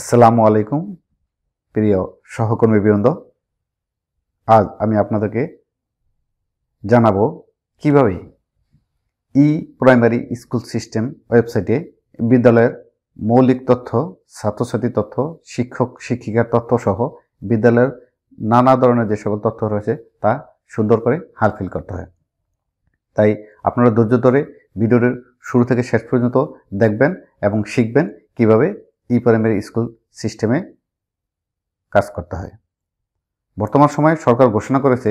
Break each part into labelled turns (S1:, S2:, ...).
S1: আসসালামু আলাইকুম প্রিয় সহকর্মী বৃন্দ আজ আমি আপনাদেরকে জানাবো কিভাবে ই প্রাইমারি স্কুল সিস্টেম ওয়েবসাইটে বিদ্যালয়ের মৌলিক তথ্য ছাত্রছাত্রী তথ্য শিক্ষক শিক্ষিকার তথ্য সহ বিদ্যালয়ের নানা ধরনের যে সকল তথ্য রয়েছে তা সুন্দর করে হারফিল করতে হয় তাই আপনারা ধৈর্য ধরে ভিডিওটির শুরু থেকে শেষ পর্যন্ত দেখবেন এবং শিখবেন কিভাবে ই প্রাইমারি স্কুল সিস্টেমে কাজ করতে হয় বর্তমান সময়ে সরকার ঘোষণা করেছে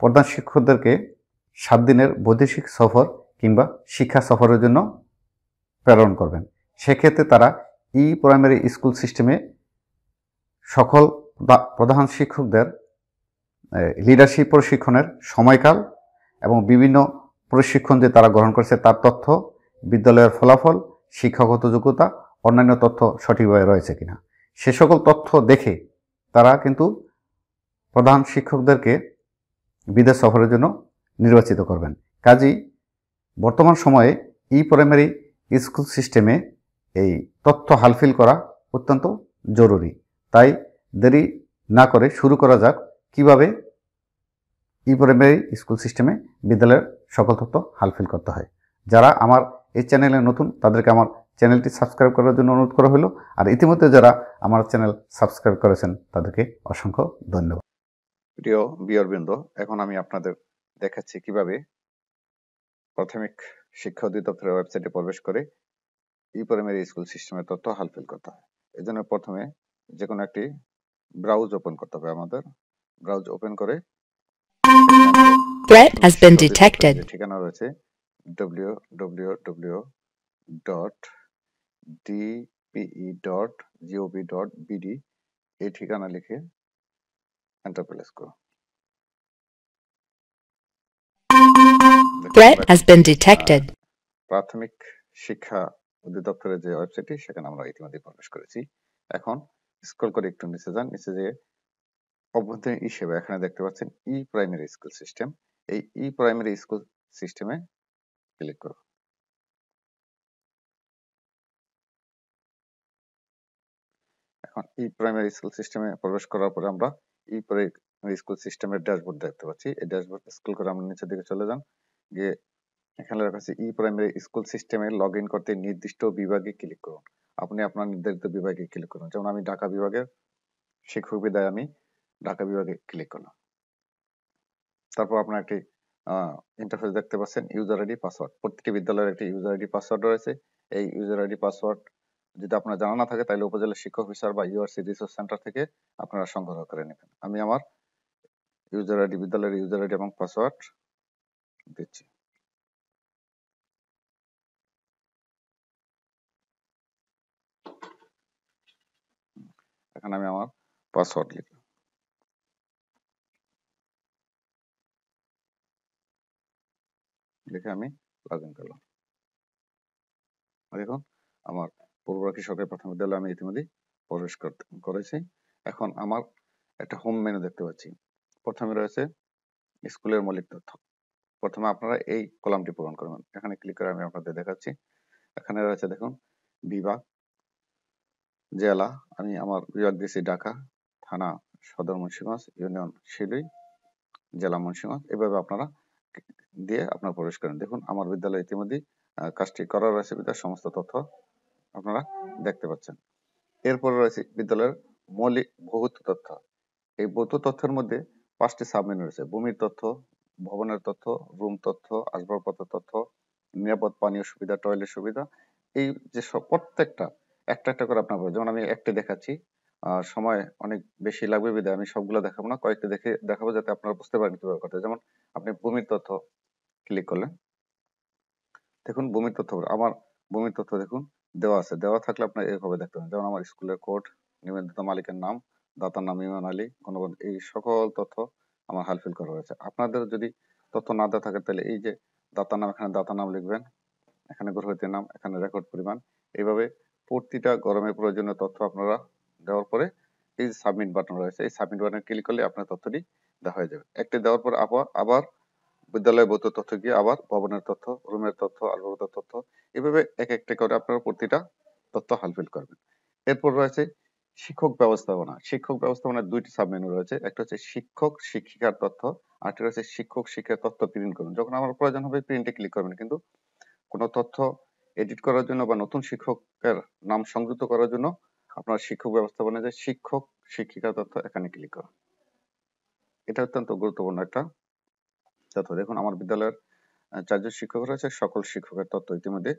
S1: প্রধান শিক্ষকদেরকে সাত দিনের বৈদেশিক সফর কিংবা শিক্ষা সফরের জন্য প্রেরণ করবেন সেক্ষেত্রে তারা ই প্রাইমারি স্কুল সিস্টেমে সকল প্রধান শিক্ষকদের লিডারশিপ প্রশিক্ষণের সময়কাল এবং বিভিন্ন প্রশিক্ষণ যে তারা গ্রহণ করেছে তার তথ্য বিদ্যালয়ের ফলাফল শিক্ষাগত যোগ্যতা অন্যান্য তথ্য সঠিকভাবে রয়েছে কিনা সে সকল তথ্য দেখে তারা কিন্তু প্রধান শিক্ষকদেরকে বিদেশ সফরের জন্য নির্বাচিত করবেন কাজেই বর্তমান সময়ে ই প্রাইমারি স্কুল সিস্টেমে এই তথ্য হালফিল করা অত্যন্ত জরুরি তাই দেরি না করে শুরু করা যাক কিভাবে ই প্রাইমারি স্কুল সিস্টেমে বিদ্যালয়ের সকল তথ্য হালফিল করতে হয় যারা আমার এই চ্যানেলে নতুন তাদেরকে আমার চ্যানেলটি সাবস্ক্রাইব করার জন্য অনুরোধ করা হলো আর ইতিমধ্যে যারা আমার চ্যানেল সাবস্ক্রাইব করেছেন তাদেরকে অসংখ্য ধন্যবাদ প্রিয় বিয়রবৃন্দ এখন আমি আপনাদের দেখাচ্ছি কিভাবে প্রাথমিক শিক্ষা অধিদপ্তরের ওয়েবসাইটে প্রবেশ করে ই প্রাইমারি স্কুল সিস্টেমের তথ্য হালফিল করতে হয় জন্য প্রথমে যে কোনো একটি ব্রাউজ ওপেন করতে হবে আমাদের ব্রাউজ ওপেন করে ঠিকানা রয়েছে www.dpe.gov.bd এই ঠিকানা লিখে এন্টার প্রেস করো Threat has been detected. প্রাথমিক শিক্ষা অধিদপ্তরের যে ওয়েবসাইটটি সেখানে আমরা ইতিমধ্যে প্রবেশ করেছি এখন স্ক্রল করে একটু নিচে যান নিচে যে অভ্যন্তরীণ হিসেবে এখানে দেখতে পাচ্ছেন ই প্রাইমারি স্কুল সিস্টেম এই ই প্রাইমারি স্কুল সিস্টেমে ক্লিক করো এখন ই প্রাইমারি স্কুল সিস্টেমে প্রবেশ করার পরে আমরা ই প্রাইমারি স্কুল সিস্টেমের ড্যাশবোর্ড দেখতে পাচ্ছি এই ড্যাশবোর্ড স্কুল করে আমরা নিচের দিকে চলে যান গিয়ে এখানে রাখা আছে ই প্রাইমারি স্কুল সিস্টেমে লগ ইন করতে নির্দিষ্ট বিভাগে ক্লিক করুন আপনি আপনার নির্ধারিত বিভাগে ক্লিক করুন যেমন আমি ঢাকা বিভাগের শিক্ষক বিদায় আমি ঢাকা বিভাগে ক্লিক করলাম তারপর আপনার একটি ইন্টারফেস দেখতে পাচ্ছেন ইউজার আইডি পাসওয়ার্ড প্রত্যেকটি বিদ্যালয়ের একটি ইউজার আইডি পাসওয়ার্ড রয়েছে এই ইউজার আইডি পাসওয়ার্ড যদি আপনার জানা না থাকে তাহলে উপজেলা শিক্ষক অফিসার বা ইউআরসি রিসোর্স সেন্টার থেকে আপনারা সংগ্রহ করে নেবেন আমি আমার ইউজার আইডি বিদ্যালয়ের ইউজার আইডি এবং পাসওয়ার্ড দিচ্ছি এখানে আমি আমার পাসওয়ার্ড লিখলাম দেখে আমি লগ করলাম দেখুন আমার পূর্বরাখী সরকারি প্রাথমিক বিদ্যালয়ে আমি ইতিমধ্যে প্রবেশ করেছি এখন আমার একটা হোম মেনু দেখতে পাচ্ছি প্রথমে রয়েছে স্কুলের মৌলিক তথ্য প্রথমে আপনারা এই কলামটি পূরণ করবেন এখানে ক্লিক করে আমি আপনাদের দেখাচ্ছি এখানে রয়েছে দেখুন বিভাগ জেলা আমি আমার বিভাগ দিয়েছি ঢাকা থানা সদর মুন্সিগঞ্জ ইউনিয়ন শিলুই জেলা মুন্সিগঞ্জ এভাবে আপনারা দিয়ে আপনারা প্রবেশ করেন দেখুন আমার বিদ্যালয়ে ইতিমধ্যে কাজটি করা রয়েছে বিদ্যার সমস্ত তথ্য আপনারা দেখতে পাচ্ছেন এরপরে রয়েছে বিদ্যালয়ের মৌলিক ভৌত তথ্য এই ভৌত তথ্যের মধ্যে পাঁচটি সাবমেন রয়েছে ভূমির তথ্য ভবনের তথ্য রুম তথ্য আসবাবপত্র তথ্য নিরাপদ পানীয় সুবিধা টয়লেট সুবিধা এই যে সব প্রত্যেকটা একটা একটা করে আপনার যেমন আমি একটা দেখাচ্ছি সময় অনেক বেশি লাগবে বিধায় আমি সবগুলো দেখাবো না কয়েকটা দেখে দেখাবো যাতে আপনারা বুঝতে পারেন কিভাবে করতে যেমন আপনি ভূমির তথ্য ক্লিক করলেন দেখুন ভূমির তথ্য আমার ভূমির তথ্য দেখুন দেওয়া আছে দেওয়া থাকলে আপনার এইভাবে দেখতে পারেন যেমন আমার স্কুলের কোড নিবন্ধিত মালিকের নাম দাতার নাম ইমান আলী গণবন্ধ এই সকল তথ্য আমার হালফিল করা রয়েছে আপনাদের যদি তথ্য না দেওয়া থাকে তাহলে এই যে দাতার নাম এখানে দাতার নাম লিখবেন এখানে গ্রহীতের নাম এখানে রেকর্ড পরিমাণ এইভাবে প্রতিটা গরমের প্রয়োজনীয় তথ্য আপনারা দেওয়ার পরে এই সাবমিট বাটন রয়েছে এই সাবমিট বাটনে ক্লিক করলে আপনার তথ্যটি দেওয়া হয়ে যাবে একটি দেওয়ার পর আবার আবার বিদ্যালয় বৌদ্ধ তথ্য গিয়ে আবার ভবনের তথ্য রুমের তথ্য আলোর তথ্য এভাবে এক একটা করে আপনারা প্রতিটা তথ্য হালফিল করবেন এরপর রয়েছে শিক্ষক ব্যবস্থাপনা শিক্ষক ব্যবস্থাপনার দুইটি সাবমেনু রয়েছে একটা হচ্ছে শিক্ষক শিক্ষিকার তথ্য আরেকটি রয়েছে শিক্ষক শিক্ষার তথ্য প্রিন্ট করুন যখন আমার প্রয়োজন হবে প্রিন্টে ক্লিক করবেন কিন্তু কোনো তথ্য এডিট করার জন্য বা নতুন শিক্ষকের নাম সংযুক্ত করার জন্য আপনার শিক্ষক ব্যবস্থাপনা যে শিক্ষক শিক্ষিকা তথ্য এখানে ক্লিক করুন এটা অত্যন্ত গুরুত্বপূর্ণ একটা তথ্য দেখুন আমার বিদ্যালয়ের চারজন শিক্ষক রয়েছে সকল শিক্ষকের তথ্য ইতিমধ্যে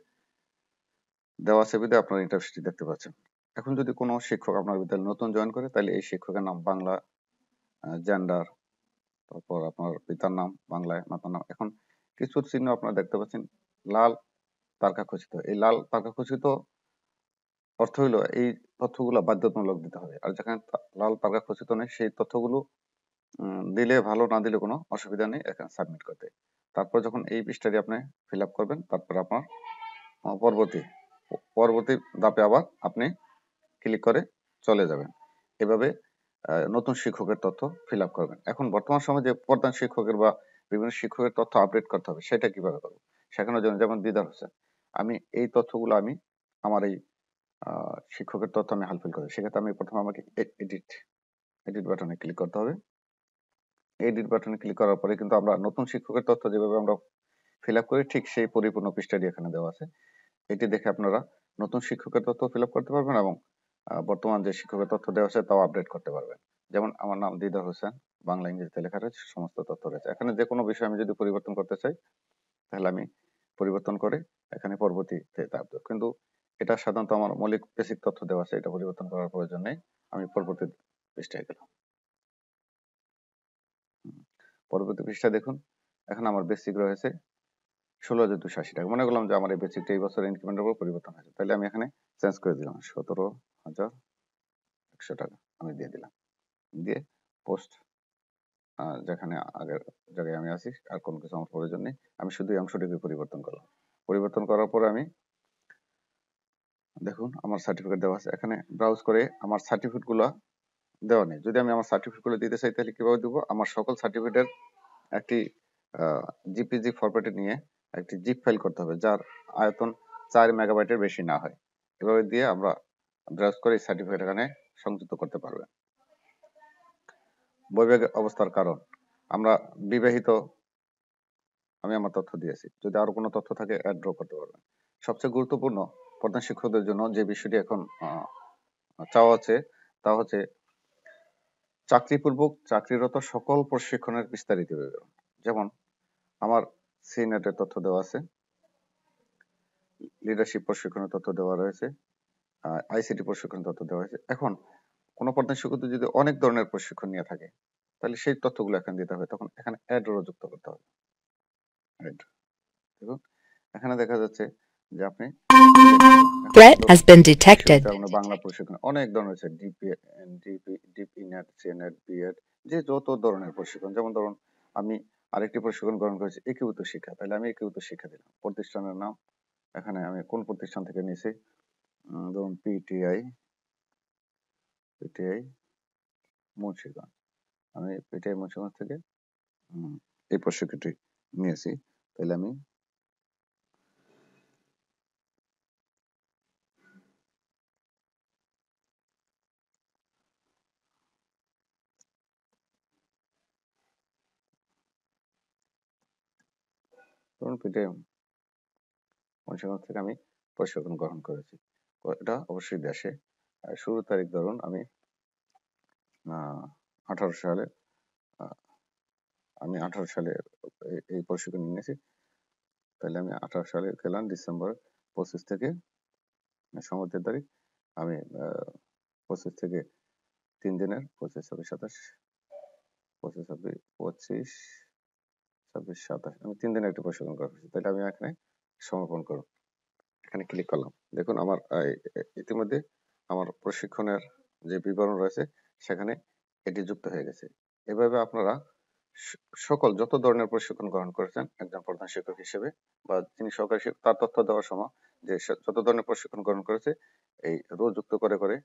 S1: দেওয়া আছে বিধে আপনার ইন্টারভিউটি দেখতে পাচ্ছেন এখন যদি কোনো শিক্ষক আপনার বিদ্যালয়ে নতুন জয়েন করে তাহলে এই শিক্ষকের নাম বাংলা জেন্ডার তারপর আপনার পিতার নাম বাংলায় মাতার নাম এখন কিছু চিহ্ন আপনারা দেখতে পাচ্ছেন লাল তারকা খচিত এই লাল তারকা খচিত অর্থ হলো এই তথ্যগুলো বাধ্যতামূলক দিতে হবে আর যেখানে লাল তারকা খচিত নেই সেই তথ্যগুলো দিলে ভালো না দিলে কোনো অসুবিধা নেই এখানে সাবমিট করতে তারপর যখন এই পৃষ্ঠাটি আপনি ফিল করবেন তারপর আপনার পরবর্তী পরবর্তী ধাপে আবার আপনি ক্লিক করে চলে যাবেন এভাবে নতুন শিক্ষকের তথ্য ফিল করবেন এখন বর্তমান সময়ে যে প্রধান শিক্ষকের বা বিভিন্ন শিক্ষকের তথ্য আপডেট করতে হবে সেটা কিভাবে করবো সেখানে যেমন দিদার হোসেন আমি এই তথ্যগুলো আমি আমার এই শিক্ষকের তথ্য আমি হালফিল করি সেক্ষেত্রে আমি প্রথমে আমাকে এডিট এডিট বাটনে ক্লিক করতে হবে এডিট বাটনে ক্লিক করার পরে কিন্তু আমরা নতুন শিক্ষকের তথ্য যেভাবে আমরা ফিল আপ করি ঠিক সেই পরিপূর্ণ পৃষ্ঠাটি এখানে দেওয়া আছে এটি দেখে আপনারা নতুন শিক্ষকের তথ্য ফিল করতে পারবেন এবং বর্তমান যে শিক্ষকের তথ্য দেওয়া আছে তাও আপডেট করতে পারবেন যেমন আমার নাম দিদার হোসেন বাংলা ইংরেজিতে লেখা রয়েছে সমস্ত তথ্য রয়েছে এখানে যে কোনো বিষয় আমি যদি পরিবর্তন করতে চাই তাহলে আমি পরিবর্তন করে এখানে পরবর্তীতে তা কিন্তু এটা সাধারণত আমার মৌলিক বেসিক তথ্য দেওয়া আছে এটা পরিবর্তন করার প্রয়োজন নেই আমি পরবর্তী পৃষ্ঠায় গেলাম পরবর্তী পৃষ্ঠা দেখুন এখন আমার বেসিক রয়েছে ষোলো হাজার দুশো আশি টাকা মনে করলাম যে আমার এই বেসিকটা এই বছর ইনক্রিমেন্টের উপর পরিবর্তন হয়েছে তাহলে আমি এখানে চেঞ্জ করে দিলাম সতেরো হাজার একশো টাকা আমি দিয়ে দিলাম দিয়ে পোস্ট যেখানে আগের জায়গায় আমি আছি আর কোনো কিছু আমার প্রয়োজন নেই আমি শুধু এই অংশটিকে পরিবর্তন করলাম পরিবর্তন করার পরে আমি দেখুন আমার সার্টিফিকেট দেওয়া আছে এখানে ব্রাউজ করে আমার সার্টিফিকেট সার্টিফিকেটগুলো দেওয়া নেই যদি আমি আমার সার্টিফিকেট গুলো দিতে চাই তাহলে কিভাবে দেবো আমার সকল সার্টিফিকেটের একটি জিপিজি ফরম্যাটে নিয়ে একটি জিপ ফাইল করতে হবে যার আয়তন চার মেগাবাইটের বেশি না হয় এভাবে দিয়ে আমরা ব্রাউজ করে সার্টিফিকেট এখানে সংযুক্ত করতে পারবেন বৈবাহিক অবস্থার কারণ আমরা বিবাহিত আমি আমার তথ্য দিয়েছি যদি আরো কোনো তথ্য থাকে অ্যাড ড্র করতে পারবেন সবচেয়ে গুরুত্বপূর্ণ প্রধান শিক্ষকদের জন্য যে বিষয়টি এখন চাওয়া আছে তা হচ্ছে চাকরিপূর্বক চাকরিরত সকল প্রশিক্ষণের বিস্তারিত বিবরণ যেমন আমার সিনেটের e তথ্য দেওয়া আছে লিডারশিপ প্রশিক্ষণের তথ্য দেওয়া রয়েছে আইসিটি প্রশিক্ষণের তথ্য দেওয়া হয়েছে এখন কোনো প্রধান শিক্ষক যদি অনেক ধরনের প্রশিক্ষণ নিয়ে থাকে তাহলে সেই তথ্যগুলো এখানে দিতে হবে তখন এখানে অ্যাড যুক্ত করতে হবে এখানে দেখা যাচ্ছে যে আপনি threat has been detected Bangla প্রশিক্ষণ অনেক ধরনের আছে ডিপি ডিপি ডিপি নেট যে যত ধরনের প্রশিক্ষণ যেমন ধরুন আমি আরেকটি প্রশিক্ষণ গ্রহণ করেছি একীভূত শিক্ষা তাহলে আমি একীভূত শিক্ষা দিলাম প্রতিষ্ঠানের নাম এখানে আমি কোন প্রতিষ্ঠান থেকে নিয়েছি ধরুন পিটিআই পিটিআই মুন্সিগঞ্জ আমি পিটিআই মুন্সিগঞ্জ থেকে এই প্রশিক্ষণটি নিয়েছি তাহলে আমি এবং পিটিএম অংশগ্রহণ থেকে আমি প্রশিক্ষণ গ্রহণ করেছি এটা অবশ্যই দেশে শুরু তারিখ ধরুন আমি আঠারো সালে আমি আঠারো সালে এই প্রশিক্ষণ নিয়েছি তাহলে আমি আঠারো সালে খেলাম ডিসেম্বর পঁচিশ থেকে সমুদ্রের তারিখ আমি পঁচিশ থেকে তিন দিনের পঁচিশ ছাব্বিশ সাতাশ পঁচিশ ছাব্বিশ পঁচিশ ছাব্বিশ সাতাশ আমি তিন দিনে একটা প্রশিক্ষণ করা তাহলে আমি এখানে সমর্পণ করব এখানে ক্লিক করলাম দেখুন আমার ইতিমধ্যে আমার প্রশিক্ষণের যে বিবরণ রয়েছে সেখানে এটি যুক্ত হয়ে গেছে এভাবে আপনারা সকল যত ধরনের প্রশিক্ষণ গ্রহণ করেছেন একজন প্রধান শিক্ষক হিসেবে বা যিনি সহকারী শিক্ষক তার তথ্য দেওয়ার সময় যে যত ধরনের প্রশিক্ষণ গ্রহণ করেছে এই রোজ যুক্ত করে করে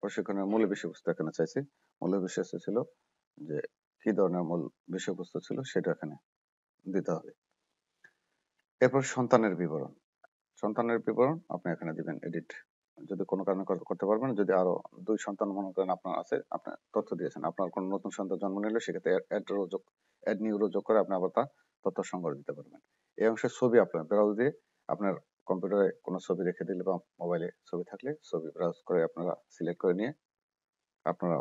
S1: প্রশিক্ষণের মূল বিষয়বস্তু এখানে চাইছে মূল বিষয়বস্তু ছিল যে কি ধরনের মূল বিষয়বস্তু ছিল সেটা এখানে দিতে হবে এরপর সন্তানের বিবরণ সন্তানের বিবরণ আপনি এখানে দিবেন এডিট যদি কোনো কারণে করতে পারবেন যদি আরো দুই সন্তান মনে করেন আপনার আছে আপনি তথ্য দিয়েছেন আপনার কোনো নতুন সন্তান জন্ম নিলে সেক্ষেত্রে অ্যাড যোগ নিউ করে আপনি আবার তার তথ্য সংগ্রহ দিতে পারবেন এই অংশের ছবি আপনার ব্রাউজ দিয়ে আপনার কম্পিউটারে কোনো ছবি রেখে দিলে বা মোবাইলে ছবি থাকলে ছবি ব্রাউজ করে আপনারা সিলেক্ট করে নিয়ে আপনারা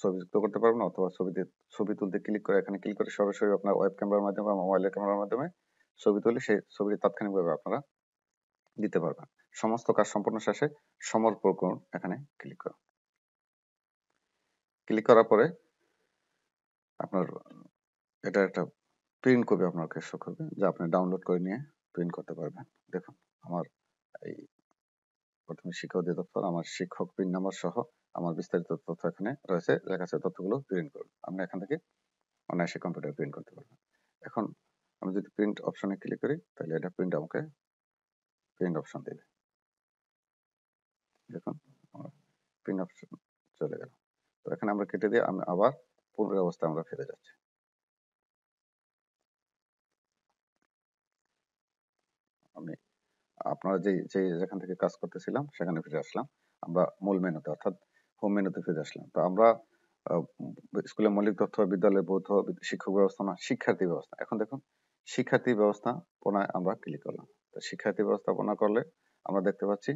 S1: ছবি যুক্ত করতে পারবেন অথবা ছবিতে ছবি তুলতে ক্লিক করে এখানে ক্লিক করে সরাসরি আপনার ওয়েব ক্যামেরার মাধ্যমে বা মোবাইলের ক্যামেরার মাধ্যমে ছবি তুলে সেই ছবিটি তাৎক্ষণিকভাবে আপনারা দিতে পারবেন সমস্ত কাজ সম্পূর্ণ শেষে সমর্পণ করুন এখানে ক্লিক করুন ক্লিক করার পরে আপনার এটা একটা প্রিন্ট কপি আপনাকে শো করবে যা আপনি ডাউনলোড করে নিয়ে প্রিন্ট করতে পারবেন দেখুন আমার এই প্রথমে শিক্ষক অধিদপ্তর আমার শিক্ষক পিন নাম্বার সহ আমার বিস্তারিত তথ্য এখানে রয়েছে লেখা আছে তথ্যগুলো প্রিন্ট করুন আমরা এখান থেকে অনায়াসে কম্পিউটার প্রিন্ট করতে পারবো এখন আমি যদি প্রিন্ট অপশনে ক্লিক করি তাহলে এটা প্রিন্ট আমাকে প্রিন্ট অপশন দেবে দেখুন প্রিন্ট অপশন চলে গেল তো এখানে আমরা কেটে দিয়ে আমি আবার পূর্বের অবস্থায় আমরা ফিরে যাচ্ছি আমি আপনারা যে যেখান থেকে কাজ করতেছিলাম সেখানে ফিরে আসলাম আমরা মূল মেনুতে অর্থাৎ হোম মেনুতে ফিরে আসলাম তো আমরা স্কুলে মৌলিক তথ্য বিদ্যালয়ে বৌদ্ধ শিক্ষক ব্যবস্থা না শিক্ষার্থী ব্যবস্থা এখন দেখুন শিক্ষার্থী ব্যবস্থাপনায় আমরা ক্লিক করলাম তো শিক্ষার্থী ব্যবস্থাপনা করলে আমরা দেখতে পাচ্ছি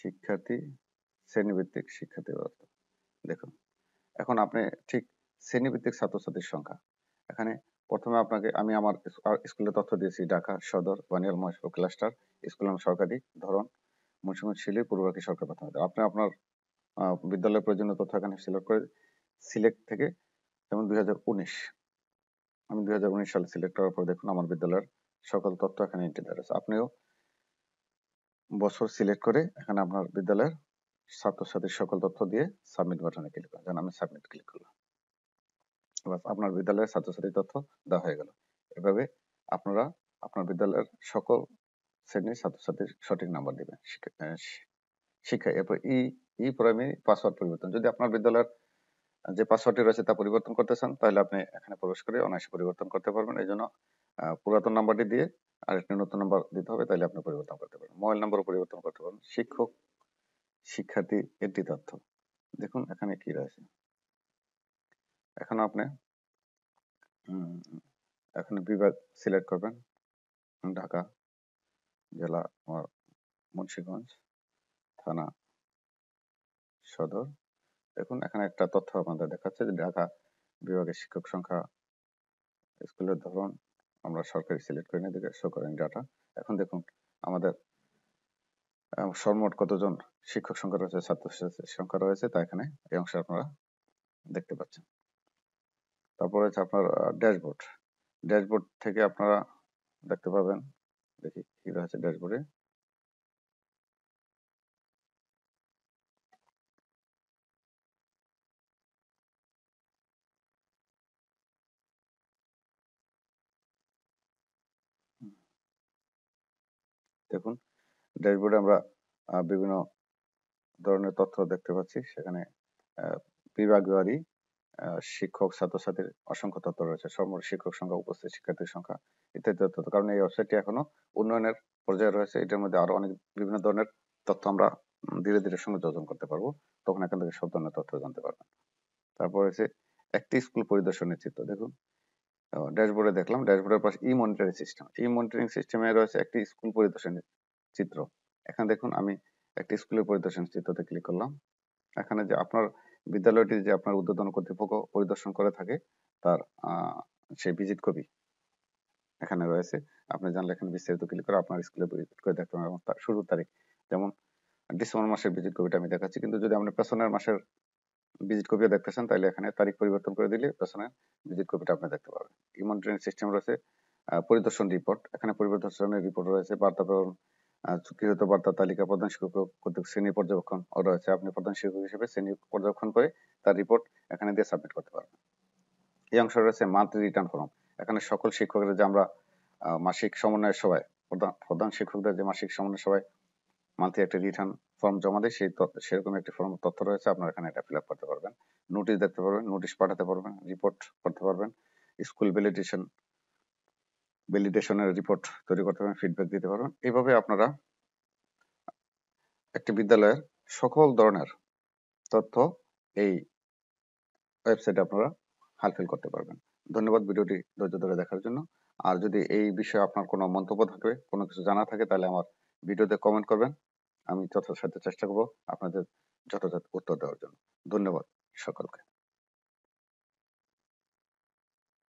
S1: শিক্ষার্থী শ্রেণীভিত্তিক শিক্ষার্থী ব্যবস্থা দেখুন এখন আপনি ঠিক শ্রেণীভিত্তিক ছাত্রছাত্রীর সংখ্যা এখানে প্রথমে আপনাকে আমি আমার স্কুলের তথ্য দিয়েছি ঢাকা সদর বানিয়াল মহেশপুর ক্লাস্টার স্কুলের নাম সরকারি ধরন মৌসুমে ছেলে পড়ুয়াকে সরকার প্রাথমিক দেবে আপনি আপনার বিদ্যালয় প্রয়োজনীয় তথ্য এখানে সিলেক্ট করে সিলেক্ট থেকে যেমন দুই আমি দুই সালে সিলেক্ট করার পর দেখুন আমার বিদ্যালয়ের সকল তথ্য এখানে এন্ট্রি দেওয়া আপনিও বছর সিলেক্ট করে এখানে আপনার বিদ্যালয়ের ছাত্রছাত্রীর সকল তথ্য দিয়ে সাবমিট বাটনে ক্লিক করুন যেন আমি সাবমিট ক্লিক করলাম বাস আপনার বিদ্যালয়ের ছাত্রছাত্রীর তথ্য দেওয়া হয়ে গেল এভাবে আপনারা আপনার বিদ্যালয়ের সকল শ্রেণীর ছাত্রছাত্রীর সঠিক নাম্বার দেবে শিক্ষা এরপর ই ই প্রাইমারি পাসওয়ার্ড পরিবর্তন যদি আপনার বিদ্যালয়ের যে পাসওয়ার্ডটি রয়েছে তা পরিবর্তন করতে চান তাহলে আপনি এখানে প্রবেশ করে অনায়াসে পরিবর্তন করতে পারবেন এই জন্য পুরাতন নাম্বারটি দিয়ে আর একটি নতুন নাম্বার দিতে হবে তাহলে আপনি পরিবর্তন করতে পারবেন মোবাইল নাম্বারও পরিবর্তন করতে পারবেন শিক্ষক শিক্ষার্থী এটি তথ্য দেখুন এখানে কি রয়েছে এখন আপনি এখন বিভাগ সিলেক্ট করবেন ঢাকা জেলা আমার থানা সদর দেখুন এখানে একটা তথ্য আমাদের দেখাচ্ছে যে ঢাকা বিভাগের শিক্ষক সংখ্যা স্কুলের ধরন আমরা সরকারি সিলেক্ট করে নিয়ে শো করেন ডাটা এখন দেখুন আমাদের সর্বমোট কতজন শিক্ষক সংখ্যা রয়েছে ছাত্র সংখ্যা রয়েছে তা এখানে এই অংশে আপনারা দেখতে পাচ্ছেন তারপরে হচ্ছে আপনার ড্যাশবোর্ড ড্যাশবোর্ড থেকে আপনারা দেখতে পাবেন দেখি কি আছে ড্যাশবোর্ডে দেখুন ড্যাশবোর্ডে আমরা বিভিন্ন ধরনের তথ্য দেখতে পাচ্ছি সেখানে বিভাগীয় শিক্ষক ছাত্রছাত্রীর অসংখ্য তথ্য রয়েছে সর্বমোট শিক্ষক সংখ্যা উপস্থিত শিক্ষার্থীর সংখ্যা ইত্যাদি তথ্য কারণ এই ওয়েবসাইটটি এখনো উন্নয়নের পর্যায়ে রয়েছে এটার মধ্যে আরো অনেক বিভিন্ন ধরনের তথ্য আমরা ধীরে ধীরে সংযোজন করতে পারবো তখন এখান থেকে সব ধরনের তথ্য জানতে পারবেন তারপর হচ্ছে একটি স্কুল পরিদর্শনের চিত্র দেখুন ড্যাশবোর্ডে দেখলাম ড্যাশবোর্ডের পাশে E monitoring system E monitoring সিস্টেমে রয়েছে একটি স্কুল পরিদর্শনের চিত্র এখানে দেখুন আমি একটি স্কুলের পরিদর্শন চিত্রতে ক্লিক করলাম এখানে যে আপনার বিদ্যালয়টি যে আপনার উদ্বোধন কর্তৃপক্ষ পরিদর্শন করে থাকে তার সেই ভিজিট কবি এখানে রয়েছে আপনি জানলে এখানে বিস্তারিত ক্লিক করে আপনার স্কুলে ভিজিট করে দেখতে পারেন এবং তার শুরুর তারিখ যেমন ডিসেম্বর মাসের ভিজিট কবিটা আমি দেখাচ্ছি কিন্তু যদি আপনি পেছনের মাসের ভিজিট কপিও দেখতে চান তাহলে এখানে তারিখ পরিবর্তন করে দিলে পেছনের ভিজিট কপিটা আপনি দেখতে পাবেন ইমন সিস্টেম রয়েছে পরিদর্শন রিপোর্ট এখানে পরিদর্শনের রিপোর্ট রয়েছে বার্তা প্রেরণ স্বীকৃত বার্তা তালিকা প্রধান শিক্ষক কর্তৃক শ্রেণী পর্যবেক্ষণ রয়েছে আপনি প্রধান শিক্ষক হিসেবে শ্রেণী পর্যবেক্ষণ করে তার রিপোর্ট এখানে দিয়ে সাবমিট করতে পারবেন এই অংশ রয়েছে মান্থলি রিটার্ন ফর্ম এখানে সকল শিক্ষকের যে আমরা মাসিক সমন্বয় সভায় প্রধান প্রধান শিক্ষকদের যে মাসিক সমন্বয় সভায় মান্থলি একটি রিটার্ন ফর্ম জমা দেয় সেই সেরকম একটি ফর্ম তথ্য রয়েছে আপনারা এখানে এটা ফিল আপ করতে পারবেন নোটিশ দেখতে পারবেন নোটিশ পাঠাতে পারবেন রিপোর্ট করতে পারবেন স্কুল ভ্যালিডেশন ভ্যালিডেশনের রিপোর্ট তৈরি করতে পারেন ফিডব্যাক দিতে পারবেন এইভাবে আপনারা একটি বিদ্যালয়ের সকল ধরনের তথ্য এই ওয়েবসাইটে আপনারা হালফিল করতে পারবেন ধন্যবাদ ভিডিওটি ধৈর্য ধরে দেখার জন্য আর যদি এই বিষয়ে আপনার কোনো মন্তব্য থাকে কোনো কিছু জানা থাকে তাহলে আমার ভিডিওতে কমেন্ট করবেন আমি যথাসাধ্য চেষ্টা করব আপনাদের যথাযথ উত্তর দেওয়ার জন্য ধন্যবাদ সকলকে